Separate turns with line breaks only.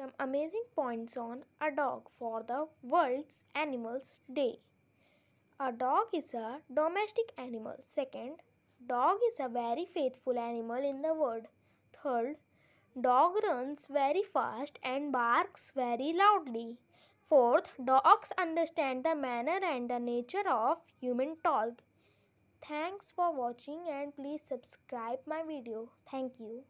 Some amazing points on a dog for the World's Animals Day. A dog is a domestic animal. Second, dog is a very faithful animal in the world. Third, dog runs very fast and barks very loudly. Fourth, dogs understand the manner and the nature of human talk. Thanks for watching and please subscribe my video. Thank you.